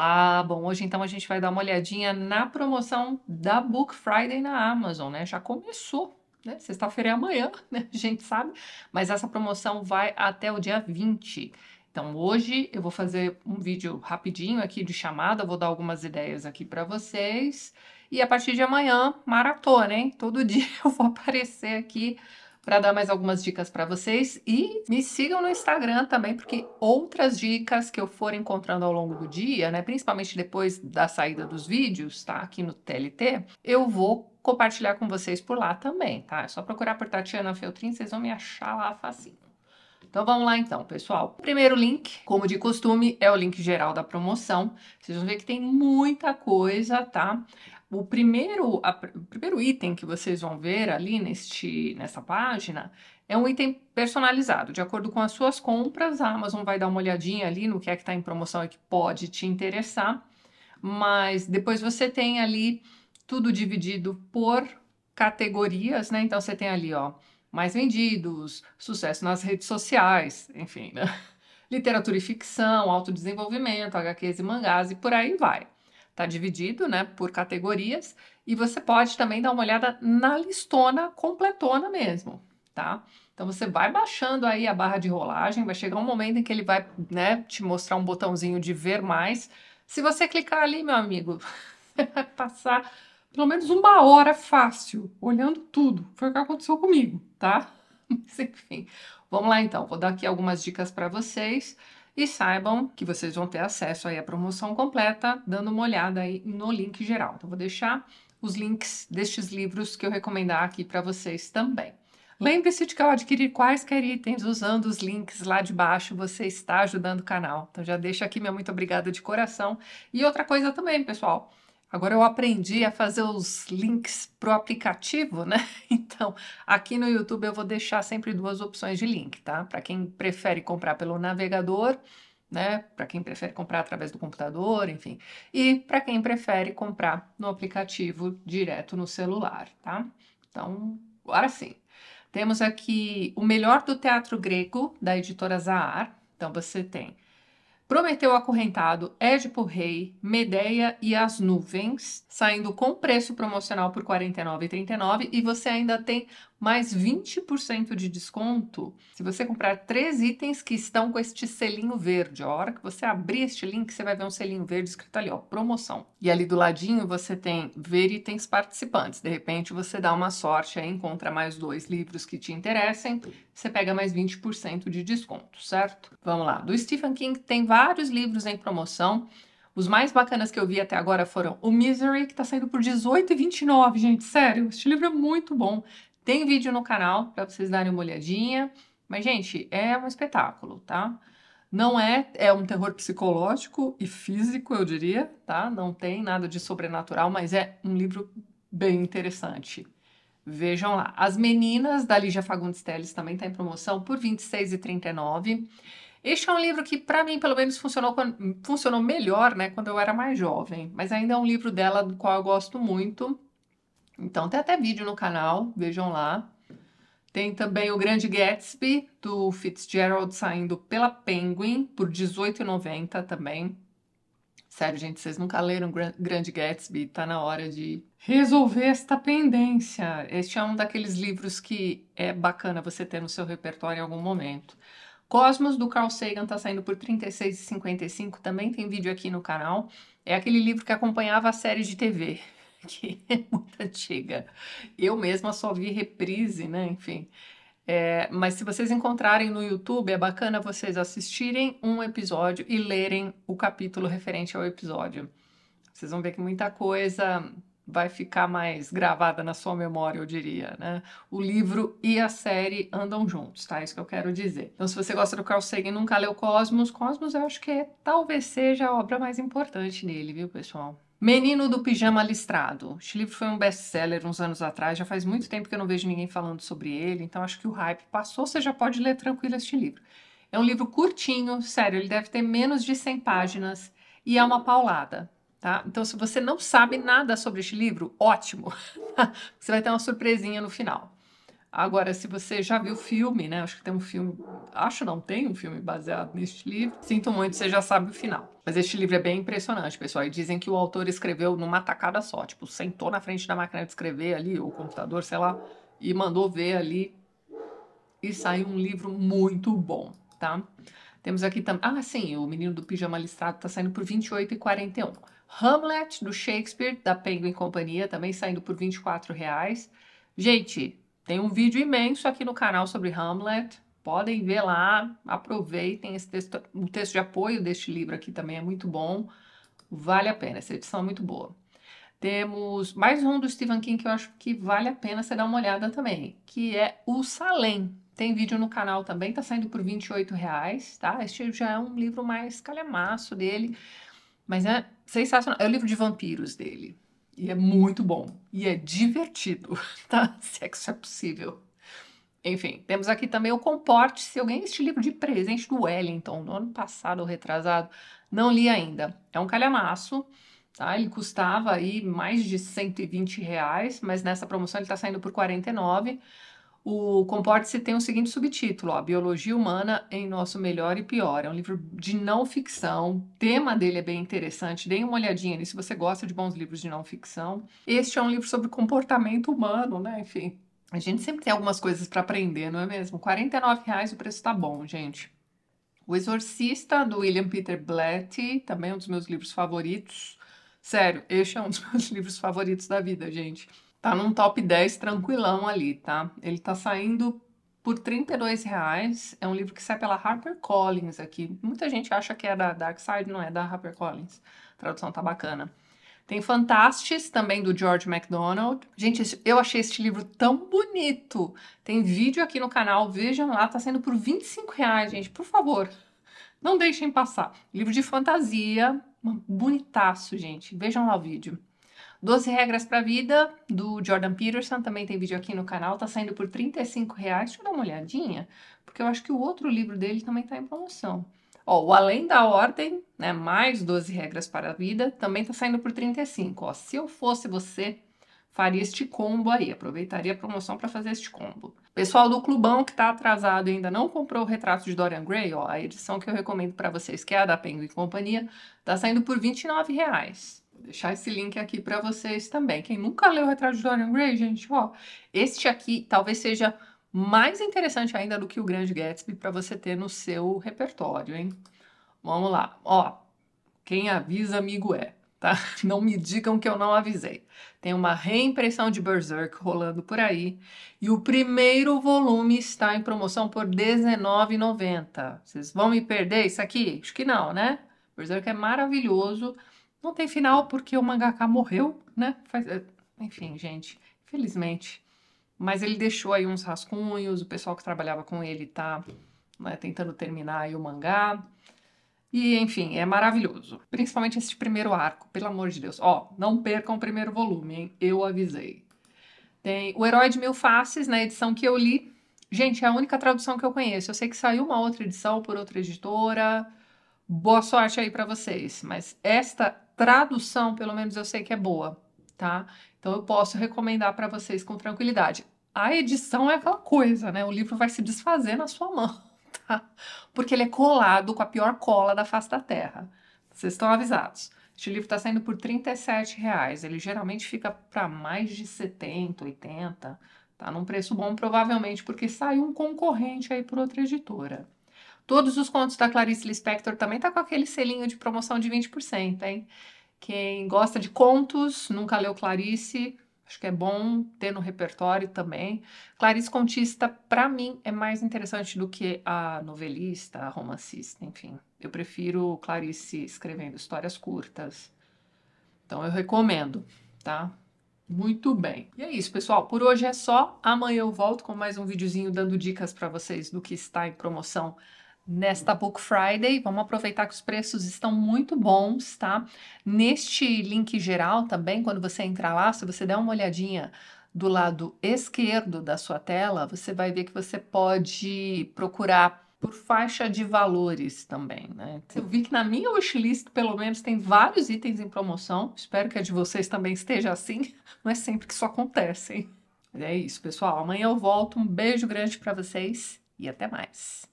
Olá, ah, bom, hoje então a gente vai dar uma olhadinha na promoção da Book Friday na Amazon, né? Já começou, né? Sexta-feira é amanhã, né? A gente sabe, mas essa promoção vai até o dia 20. Então, hoje eu vou fazer um vídeo rapidinho aqui de chamada, vou dar algumas ideias aqui para vocês. E a partir de amanhã, maratona, hein? Todo dia eu vou aparecer aqui para dar mais algumas dicas para vocês e me sigam no Instagram também, porque outras dicas que eu for encontrando ao longo do dia, né, principalmente depois da saída dos vídeos, tá, aqui no TLT, eu vou compartilhar com vocês por lá também, tá? É só procurar por Tatiana Feltrin, vocês vão me achar lá facinho. Então vamos lá então, pessoal. O primeiro link, como de costume, é o link geral da promoção. Vocês vão ver que tem muita coisa, tá? O primeiro, a, o primeiro item que vocês vão ver ali neste, nessa página é um item personalizado. De acordo com as suas compras, a Amazon vai dar uma olhadinha ali no que é que está em promoção e que pode te interessar. Mas depois você tem ali tudo dividido por categorias, né? Então você tem ali, ó, mais vendidos, sucesso nas redes sociais, enfim, né? Literatura e ficção, autodesenvolvimento, HQs e mangás e por aí vai. Está dividido né, por categorias. E você pode também dar uma olhada na listona completona mesmo, tá? Então você vai baixando aí a barra de rolagem, vai chegar um momento em que ele vai né, te mostrar um botãozinho de ver mais. Se você clicar ali, meu amigo, você vai passar pelo menos uma hora fácil, olhando tudo. Foi o que aconteceu comigo, tá? Mas enfim, vamos lá então, vou dar aqui algumas dicas para vocês. E saibam que vocês vão ter acesso aí à promoção completa dando uma olhada aí no link geral. Então, vou deixar os links destes livros que eu recomendar aqui para vocês também. Lembre-se de que ao adquirir quaisquer itens usando os links lá de baixo, você está ajudando o canal. Então já deixa aqui meu muito obrigada de coração. E outra coisa também, pessoal, Agora eu aprendi a fazer os links para o aplicativo, né? Então, aqui no YouTube eu vou deixar sempre duas opções de link, tá? Para quem prefere comprar pelo navegador, né? Para quem prefere comprar através do computador, enfim. E para quem prefere comprar no aplicativo direto no celular, tá? Então, agora sim. Temos aqui o melhor do teatro grego da editora Zahar. Então, você tem Prometeu acorrentado, Édipo Rei, Medeia e as Nuvens, saindo com preço promocional por R$ 49,39 e você ainda tem mais 20% de desconto se você comprar três itens que estão com este selinho verde. A hora que você abrir este link, você vai ver um selinho verde escrito ali, ó, promoção. E ali do ladinho você tem ver itens participantes. De repente você dá uma sorte aí, encontra mais dois livros que te interessem, você pega mais 20% de desconto, certo? Vamos lá. Do Stephen King tem vários livros em promoção. Os mais bacanas que eu vi até agora foram o Misery, que está saindo por R$18,29, gente, sério. Este livro é muito bom. Tem vídeo no canal para vocês darem uma olhadinha. Mas, gente, é um espetáculo, tá? Não é, é um terror psicológico e físico, eu diria, tá? Não tem nada de sobrenatural, mas é um livro bem interessante. Vejam lá. As Meninas, da Lígia Fagundes Telles, também está em promoção por R$ 26,39. Este é um livro que, para mim, pelo menos, funcionou, funcionou melhor né, quando eu era mais jovem, mas ainda é um livro dela do qual eu gosto muito. Então tem até vídeo no canal, vejam lá. Tem também o Grande Gatsby, do Fitzgerald, saindo pela Penguin, por R$18,90 também. Sério, gente, vocês nunca leram Grande Gatsby, tá na hora de resolver esta pendência. Este é um daqueles livros que é bacana você ter no seu repertório em algum momento. Cosmos, do Carl Sagan, tá saindo por 36,55, também tem vídeo aqui no canal. É aquele livro que acompanhava a série de TV que é muito antiga. Eu mesma só vi reprise, né? Enfim. É, mas se vocês encontrarem no YouTube, é bacana vocês assistirem um episódio e lerem o capítulo referente ao episódio. Vocês vão ver que muita coisa vai ficar mais gravada na sua memória, eu diria, né? O livro e a série andam juntos, tá? É isso que eu quero dizer. Então, se você gosta do Carl Sagan e nunca leu Cosmos, Cosmos eu acho que é, talvez seja a obra mais importante nele, viu, pessoal? Menino do Pijama Listrado. Este livro foi um best-seller uns anos atrás, já faz muito tempo que eu não vejo ninguém falando sobre ele, então acho que o hype passou, você já pode ler tranquilo este livro. É um livro curtinho, sério, ele deve ter menos de 100 páginas e é uma paulada, tá? Então se você não sabe nada sobre este livro, ótimo. você vai ter uma surpresinha no final. Agora, se você já viu o filme, né? Acho que tem um filme. Acho não tem um filme baseado neste livro. Sinto muito, você já sabe o final. Mas este livro é bem impressionante, pessoal. E dizem que o autor escreveu numa tacada só. Tipo, sentou na frente da máquina de escrever ali, ou computador, sei lá, e mandou ver ali. E saiu um livro muito bom, tá? Temos aqui também. Ah, sim, o Menino do Pijama Listrado tá saindo por R$ 28,41. Hamlet, do Shakespeare, da Penguin Companhia, também saindo por R$ 24 reais. Gente, tem um vídeo imenso aqui no canal sobre Hamlet. Podem ver lá, aproveitem esse texto, o texto de apoio deste livro aqui também é muito bom. Vale a pena, essa edição é muito boa. Temos mais um do Stephen King que eu acho que vale a pena você dar uma olhada também, que é O Salem. Tem vídeo no canal também, tá saindo por 28 reais, tá? Este já é um livro mais calhamaço dele, mas é sensacional. É o livro de vampiros dele. E é muito bom. E é divertido, tá? Sexo é, é possível. Enfim, temos aqui também o Comporte-se. alguém este livro de presente do Wellington, no ano passado ou retrasado. Não li ainda. É um calhamaço, tá? Ele custava aí mais de 120 reais, mas nessa promoção ele está saindo por 49 reais o Comporte-se tem o seguinte subtítulo: ó, Biologia Humana em Nosso Melhor e Pior. É um livro de não ficção. O tema dele é bem interessante. Deem uma olhadinha nisso se você gosta de bons livros de não ficção. Este é um livro sobre comportamento humano, né? Enfim, a gente sempre tem algumas coisas para aprender, não é mesmo? R$ reais o preço está bom, gente. O Exorcista, do William Peter Blatty, também é um dos meus livros favoritos. Sério, este é um dos meus livros favoritos da vida, gente tá num top 10 tranquilão ali, tá? Ele tá saindo por 32 reais. É um livro que sai pela HarperCollins aqui. Muita gente acha que é da Dark Side, não é da HarperCollins. A tradução tá bacana. Tem Fantastes, também do George MacDonald. Gente, eu achei este livro tão bonito. Tem vídeo aqui no canal, vejam lá, tá saindo por 25 reais, gente. Por favor, não deixem passar. Livro de fantasia, bonitaço, gente. Vejam lá o vídeo. 12 regras para a vida do Jordan Peterson, também tem vídeo aqui no canal, tá saindo por 35 reais. Deixa eu dar uma olhadinha, porque eu acho que o outro livro dele também tá em promoção. Ó, o Além da Ordem, né, mais 12 regras para a vida, também tá saindo por 35. Ó, se eu fosse você, faria este combo aí, aproveitaria a promoção para fazer este combo. Pessoal do Clubão que está atrasado e ainda não comprou o retrato de Dorian Gray, ó, a edição que eu recomendo para vocês, que é a da Penguin Companhia, está saindo por R$ 29 reais deixar esse link aqui para vocês também. Quem nunca leu o Retrato de Dorian Gray, gente, ó, este aqui talvez seja mais interessante ainda do que o Grande Gatsby para você ter no seu repertório, hein? Vamos lá. Ó, quem avisa amigo é, tá? Não me digam que eu não avisei. Tem uma reimpressão de Berserk rolando por aí e o primeiro volume está em promoção por R$19,90. Vocês vão me perder isso aqui? Acho que não, né? Berserk é maravilhoso não tem final porque o mangaka morreu, né? Faz, eh, enfim, gente, felizmente. Mas ele deixou aí uns rascunhos, o pessoal que trabalhava com ele tá né, tentando terminar aí o mangá. E, enfim, é maravilhoso. Principalmente esse primeiro arco, pelo amor de Deus. Ó, não percam o primeiro volume, hein? Eu avisei. Tem O Herói de Mil Faces, na edição que eu li. Gente, é a única tradução que eu conheço. Eu sei que saiu uma outra edição por outra editora. Boa sorte aí para vocês. Mas esta tradução, pelo menos eu sei que é boa, tá? Então eu posso recomendar para vocês com tranquilidade. A edição é aquela coisa, né? O livro vai se desfazer na sua mão, tá? Porque ele é colado com a pior cola da face da terra. Vocês estão avisados. Este livro está saindo por R$ reais. Ele geralmente fica para mais de 70, 80. Tá num preço bom, provavelmente porque saiu um concorrente aí por outra editora. Todos os contos da Clarice Lispector também tá com aquele selinho de promoção de 20%, hein? Quem gosta de contos, nunca leu Clarice, acho que é bom ter no repertório também. Clarice Contista, para mim, é mais interessante do que a novelista, a romancista, enfim. Eu prefiro Clarice escrevendo histórias curtas. Então eu recomendo, tá? Muito bem. E é isso, pessoal. Por hoje é só. Amanhã eu volto com mais um videozinho dando dicas para vocês do que está em promoção nesta Book Friday. Vamos aproveitar que os preços estão muito bons, tá? Neste link geral também, quando você entrar lá, se você der uma olhadinha do lado esquerdo da sua tela, você vai ver que você pode procurar por faixa de valores também, né? Eu vi que na minha wishlist, pelo menos, tem vários itens em promoção. Espero que a de vocês também esteja assim. Não é sempre que isso acontece, hein? É isso, pessoal. Amanhã eu volto. Um beijo grande para vocês e até mais.